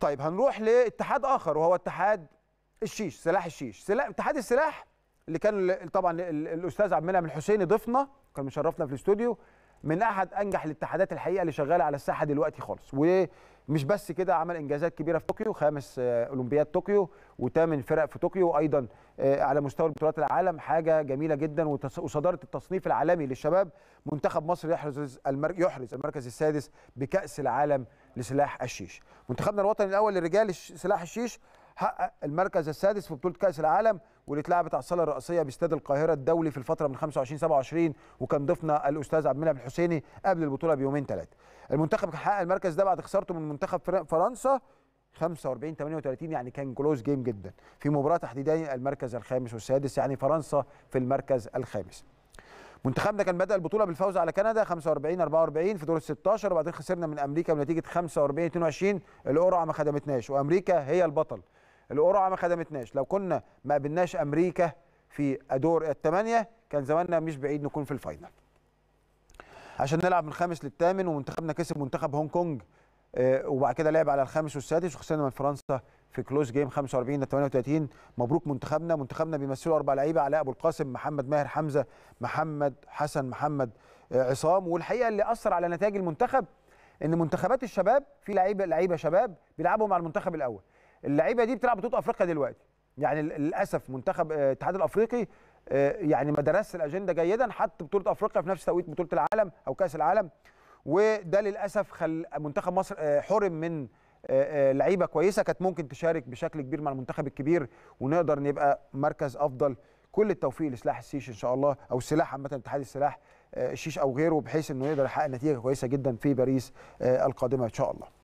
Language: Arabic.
طيب هنروح لاتحاد اخر وهو اتحاد الشيش سلاح الشيش سلاح اتحاد السلاح اللي كان طبعا الاستاذ عبد المنعم الحسيني ضيفنا كان مشرفنا في الاستوديو من احد انجح الاتحادات الحقيقه اللي شغاله على الساحه دلوقتي خالص ومش بس كده عمل انجازات كبيره في طوكيو خامس آه، اولمبياد طوكيو وثامن فرق في طوكيو وايضا آه، على مستوى بطولات العالم حاجه جميله جدا وصدرت التصنيف العالمي للشباب منتخب مصر يحرز يحرز المركز السادس بكاس العالم لسلاح الشيش منتخبنا الوطني الاول للرجال سلاح الشيش حقق المركز السادس في بطوله كاس العالم واللي اتلعبت على الصاله الرئيسيه باستاد القاهره الدولي في الفتره من 25 27 وكان ضيفنا الاستاذ عبد المنعم الحسيني قبل البطوله بيومين ثلاثه. المنتخب حقق المركز ده بعد خسارته من منتخب فرنسا 45 38 يعني كان كلوز جيم جدا في مباراه تحديدا المركز الخامس والسادس يعني فرنسا في المركز الخامس. منتخبنا كان بدا البطوله بالفوز على كندا 45 44 في دور ال 16 وبعدين خسرنا من امريكا بنتيجه 45 22 القرعه ما خدمتناش وامريكا هي البطل القرعه ما خدمتناش لو كنا ما قابلناش امريكا في دور الثمانيه كان زماننا مش بعيد نكون في الفاينل عشان نلعب من الخامس للثامن ومنتخبنا كسب منتخب هونج كونج آه، وبعد كده لعب على الخامس والسادس وخسرنا من فرنسا في كلوز جيم 45 ل 38 مبروك منتخبنا منتخبنا بيمثله اربع لعيبه علاء ابو القاسم محمد ماهر حمزه محمد حسن محمد آه، عصام والحقيقه اللي اثر على نتائج المنتخب ان منتخبات الشباب في لعيبه لعيبه شباب بيلعبوا مع المنتخب الاول اللعيبه دي بتلعب بطوله افريقيا دلوقتي يعني للاسف منتخب آه، الاتحاد الافريقي آه، يعني ما درسش الاجنده جيدا حط بطوله افريقيا في نفس توقيت بطوله العالم او كاس العالم وده للاسف خل منتخب مصر آه، حرم من لعيبه كويسه كانت ممكن تشارك بشكل كبير مع المنتخب الكبير ونقدر نبقى مركز افضل كل التوفيق لسلاح السيش ان شاء الله او السلاح عامه اتحاد السلاح الشيش او غيره بحيث انه يقدر يحقق نتيجه كويسه جدا في باريس القادمه ان شاء الله